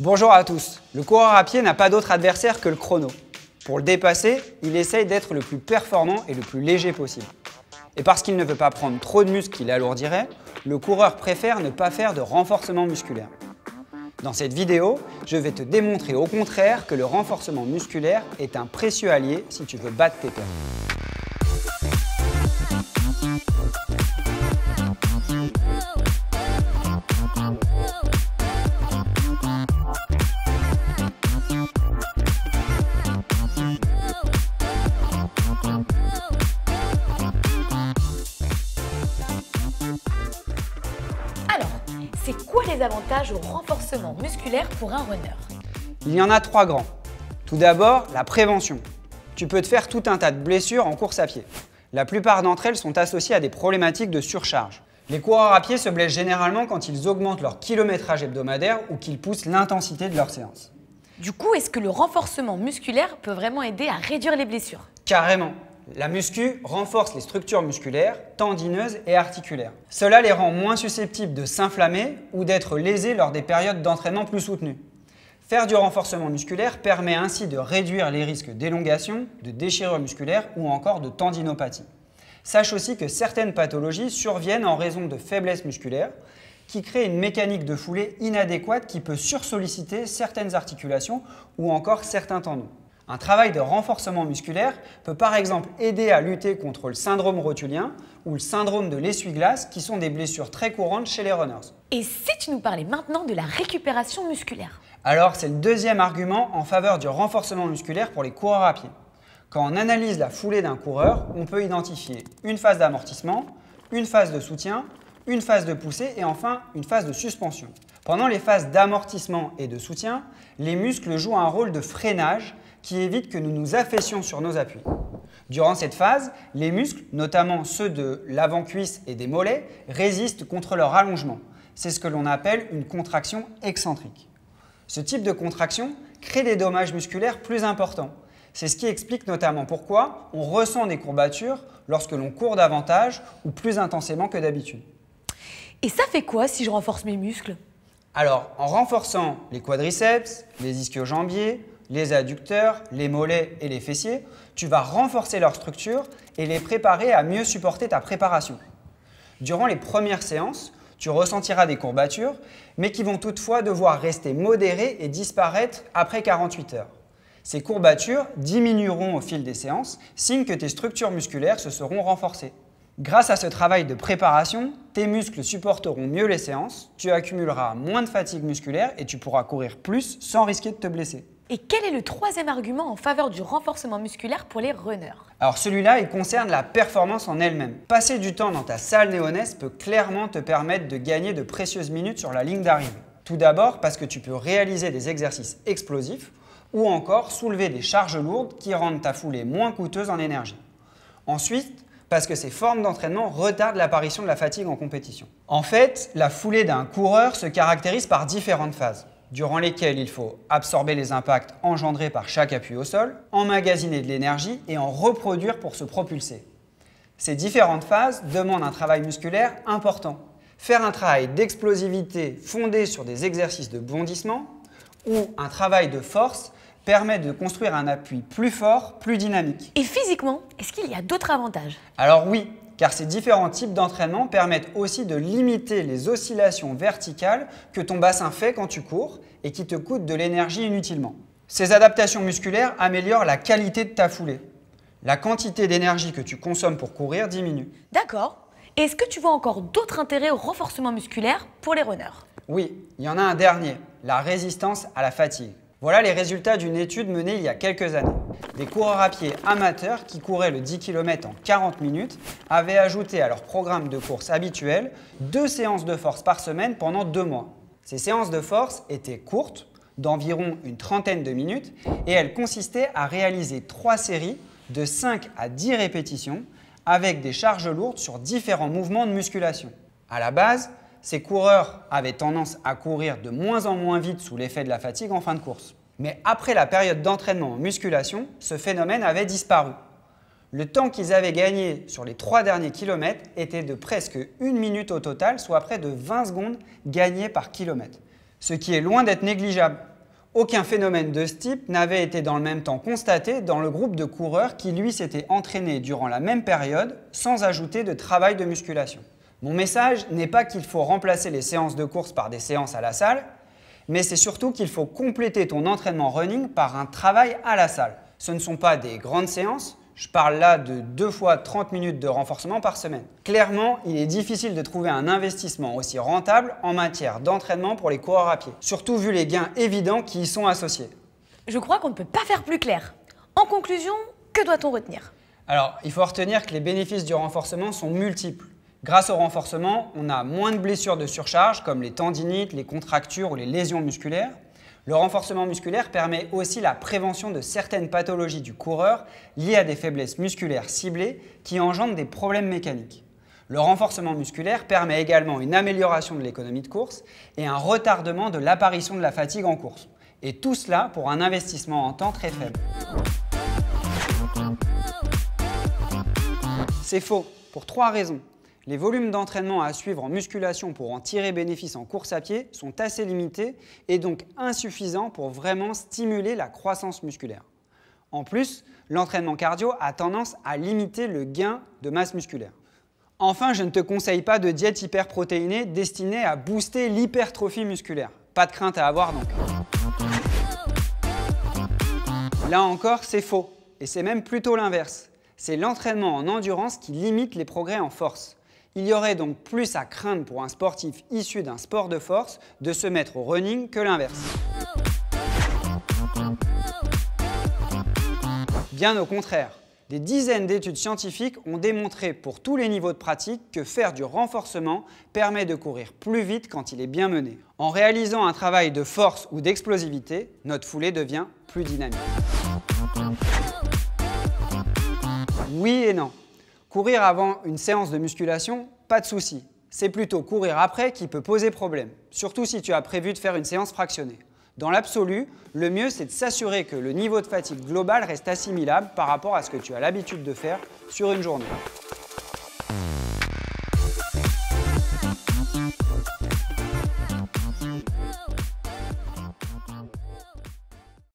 Bonjour à tous. Le coureur à pied n'a pas d'autre adversaire que le chrono. Pour le dépasser, il essaye d'être le plus performant et le plus léger possible. Et parce qu'il ne veut pas prendre trop de muscles qui l'alourdiraient, le coureur préfère ne pas faire de renforcement musculaire. Dans cette vidéo, je vais te démontrer au contraire que le renforcement musculaire est un précieux allié si tu veux battre tes peurs. C'est quoi les avantages au renforcement musculaire pour un runner Il y en a trois grands. Tout d'abord, la prévention. Tu peux te faire tout un tas de blessures en course à pied. La plupart d'entre elles sont associées à des problématiques de surcharge. Les coureurs à pied se blessent généralement quand ils augmentent leur kilométrage hebdomadaire ou qu'ils poussent l'intensité de leur séance. Du coup, est-ce que le renforcement musculaire peut vraiment aider à réduire les blessures Carrément. La muscu renforce les structures musculaires, tendineuses et articulaires. Cela les rend moins susceptibles de s'inflammer ou d'être lésés lors des périodes d'entraînement plus soutenues. Faire du renforcement musculaire permet ainsi de réduire les risques d'élongation, de déchirure musculaire ou encore de tendinopathie. Sache aussi que certaines pathologies surviennent en raison de faiblesses musculaires qui créent une mécanique de foulée inadéquate qui peut sursolliciter certaines articulations ou encore certains tendons. Un travail de renforcement musculaire peut par exemple aider à lutter contre le syndrome rotulien ou le syndrome de l'essuie-glace qui sont des blessures très courantes chez les runners. Et si tu nous parlais maintenant de la récupération musculaire Alors c'est le deuxième argument en faveur du renforcement musculaire pour les coureurs à pied. Quand on analyse la foulée d'un coureur, on peut identifier une phase d'amortissement, une phase de soutien, une phase de poussée et enfin une phase de suspension. Pendant les phases d'amortissement et de soutien, les muscles jouent un rôle de freinage qui évite que nous nous affaissions sur nos appuis. Durant cette phase, les muscles, notamment ceux de l'avant-cuisse et des mollets, résistent contre leur allongement. C'est ce que l'on appelle une contraction excentrique. Ce type de contraction crée des dommages musculaires plus importants. C'est ce qui explique notamment pourquoi on ressent des courbatures lorsque l'on court davantage ou plus intensément que d'habitude. Et ça fait quoi si je renforce mes muscles Alors, en renforçant les quadriceps, les ischio-jambiers, les adducteurs, les mollets et les fessiers, tu vas renforcer leur structure et les préparer à mieux supporter ta préparation. Durant les premières séances, tu ressentiras des courbatures, mais qui vont toutefois devoir rester modérées et disparaître après 48 heures. Ces courbatures diminueront au fil des séances, signe que tes structures musculaires se seront renforcées. Grâce à ce travail de préparation, tes muscles supporteront mieux les séances, tu accumuleras moins de fatigue musculaire et tu pourras courir plus sans risquer de te blesser. Et quel est le troisième argument en faveur du renforcement musculaire pour les runners alors celui-là, il concerne la performance en elle-même. Passer du temps dans ta salle néonaise peut clairement te permettre de gagner de précieuses minutes sur la ligne d'arrivée. Tout d'abord parce que tu peux réaliser des exercices explosifs ou encore soulever des charges lourdes qui rendent ta foulée moins coûteuse en énergie. Ensuite, parce que ces formes d'entraînement retardent l'apparition de la fatigue en compétition. En fait, la foulée d'un coureur se caractérise par différentes phases durant lesquels il faut absorber les impacts engendrés par chaque appui au sol, emmagasiner de l'énergie et en reproduire pour se propulser. Ces différentes phases demandent un travail musculaire important. Faire un travail d'explosivité fondé sur des exercices de bondissement ou un travail de force permet de construire un appui plus fort, plus dynamique. Et physiquement, est-ce qu'il y a d'autres avantages Alors oui, car ces différents types d'entraînement permettent aussi de limiter les oscillations verticales que ton bassin fait quand tu cours et qui te coûtent de l'énergie inutilement. Ces adaptations musculaires améliorent la qualité de ta foulée. La quantité d'énergie que tu consommes pour courir diminue. D'accord. Est-ce que tu vois encore d'autres intérêts au renforcement musculaire pour les runners Oui, il y en a un dernier, la résistance à la fatigue. Voilà les résultats d'une étude menée il y a quelques années. Des coureurs à pied amateurs qui couraient le 10 km en 40 minutes avaient ajouté à leur programme de course habituel deux séances de force par semaine pendant deux mois. Ces séances de force étaient courtes, d'environ une trentaine de minutes, et elles consistaient à réaliser trois séries de 5 à 10 répétitions avec des charges lourdes sur différents mouvements de musculation. À la base, ces coureurs avaient tendance à courir de moins en moins vite sous l'effet de la fatigue en fin de course. Mais après la période d'entraînement en musculation, ce phénomène avait disparu. Le temps qu'ils avaient gagné sur les trois derniers kilomètres était de presque une minute au total, soit près de 20 secondes gagnées par kilomètre. Ce qui est loin d'être négligeable. Aucun phénomène de ce type n'avait été dans le même temps constaté dans le groupe de coureurs qui lui s'était entraîné durant la même période sans ajouter de travail de musculation. Mon message n'est pas qu'il faut remplacer les séances de course par des séances à la salle, mais c'est surtout qu'il faut compléter ton entraînement running par un travail à la salle. Ce ne sont pas des grandes séances, je parle là de 2 fois 30 minutes de renforcement par semaine. Clairement, il est difficile de trouver un investissement aussi rentable en matière d'entraînement pour les coureurs à pied, surtout vu les gains évidents qui y sont associés. Je crois qu'on ne peut pas faire plus clair. En conclusion, que doit-on retenir alors, il faut retenir que les bénéfices du renforcement sont multiples. Grâce au renforcement, on a moins de blessures de surcharge comme les tendinites, les contractures ou les lésions musculaires. Le renforcement musculaire permet aussi la prévention de certaines pathologies du coureur liées à des faiblesses musculaires ciblées qui engendrent des problèmes mécaniques. Le renforcement musculaire permet également une amélioration de l'économie de course et un retardement de l'apparition de la fatigue en course. Et tout cela pour un investissement en temps très faible. C'est faux, pour trois raisons. Les volumes d'entraînement à suivre en musculation pour en tirer bénéfice en course à pied sont assez limités et donc insuffisants pour vraiment stimuler la croissance musculaire. En plus, l'entraînement cardio a tendance à limiter le gain de masse musculaire. Enfin, je ne te conseille pas de diète hyperprotéinée destinée à booster l'hypertrophie musculaire. Pas de crainte à avoir donc. Là encore, c'est faux. Et c'est même plutôt l'inverse. C'est l'entraînement en endurance qui limite les progrès en force. Il y aurait donc plus à craindre pour un sportif issu d'un sport de force de se mettre au running que l'inverse. Bien au contraire, des dizaines d'études scientifiques ont démontré pour tous les niveaux de pratique que faire du renforcement permet de courir plus vite quand il est bien mené. En réalisant un travail de force ou d'explosivité, notre foulée devient plus dynamique. Oui et non. Courir avant une séance de musculation, pas de souci. C'est plutôt courir après qui peut poser problème, surtout si tu as prévu de faire une séance fractionnée. Dans l'absolu, le mieux c'est de s'assurer que le niveau de fatigue global reste assimilable par rapport à ce que tu as l'habitude de faire sur une journée.